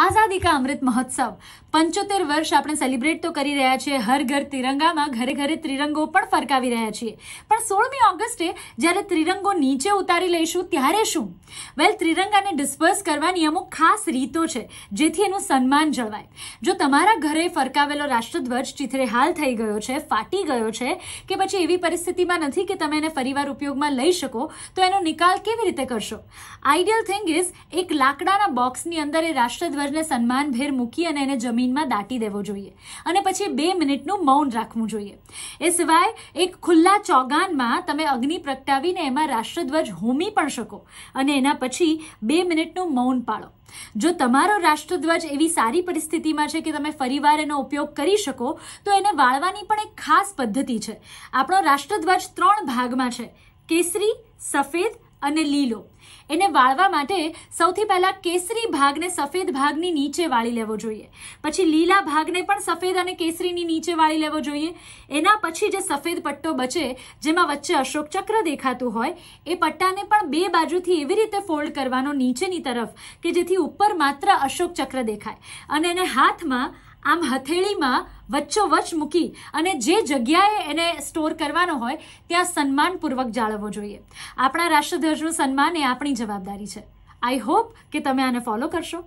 આઝાદી કા અમૃત મહોત્સવ પંચોતેર વર્ષ આપણે સેલિબ્રેટ તો કરી રહ્યા છીએ હર ઘર તિરંગામાં ઘરે ઘરે ત્રિરંગો પણ ફરકાવી રહ્યા છીએ પણ સોળમી ઓગસ્ટે જ્યારે ત્રિરંગો નીચે ઉતારી લઈશું ત્યારે શું વેલ ત્રિરંગાને ડિસ્પર્સ કરવાની અમુક ખાસ રીતો છે જેથી એનું સન્માન જળવાય જો તમારા ઘરે ફરકાવેલો રાષ્ટ્રધ્વજ ચિથરેહાલ થઈ ગયો છે ફાટી ગયો છે કે પછી એવી પરિસ્થિતિમાં નથી કે તમે એને ફરીવાર ઉપયોગમાં લઈ શકો તો એનો નિકાલ કેવી રીતે કરશો આઈડિયલ થિંગ ઇઝ એક લાકડાના બોક્સની અંદર એ રાષ્ટ્રધ્વજ વર્ગને સન્માનભેર મૂકી અને એને જમીનમાં દાટી દેવો જોઈએ અને પછી બે મિનિટનું મૌન રાખવું જોઈએ એ સિવાય એક ખુલ્લા ચોગાનમાં તમે અગ્નિ પ્રગટાવીને એમાં રાષ્ટ્રધ્વજ હોમી પણ શકો અને એના પછી બે મિનિટનું મૌન પાળો જો તમારો રાષ્ટ્રધ્વજ એવી સારી પરિસ્થિતિમાં છે કે તમે ફરીવાર એનો ઉપયોગ કરી શકો તો એને વાળવાની પણ એક ખાસ પદ્ધતિ છે આપણો રાષ્ટ્રધ્વજ ત્રણ ભાગમાં છે કેસરી સફેદ અને લીલો એને વાળવા માટે સૌથી પહેલાં કેસરી ભાગને સફેદ ભાગની નીચે વાળી લેવો જોઈએ પછી લીલા ભાગને પણ સફેદ અને કેસરીની નીચે વાળી લેવો જોઈએ એના પછી જે સફેદ પટ્ટો બચે જેમાં વચ્ચે અશોક ચક્ર દેખાતું હોય એ પટ્ટાને પણ બે બાજુથી એવી રીતે ફોલ્ડ કરવાનો નીચેની તરફ કે જેથી ઉપર માત્ર અશોક ચક્ર દેખાય અને એને હાથમાં આમ હથેળીમાં વચ્ચોવચ મૂકી અને જે જગ્યાએ એને સ્ટોર કરવાનો હોય ત્યાં સન્માનપૂર્વક જાળવવો જોઈએ આપણા રાષ્ટ્રધ્વજનું સન્માન એ આપણી જવાબદારી છે આઈ હોપ કે તમે આને ફોલો કરશો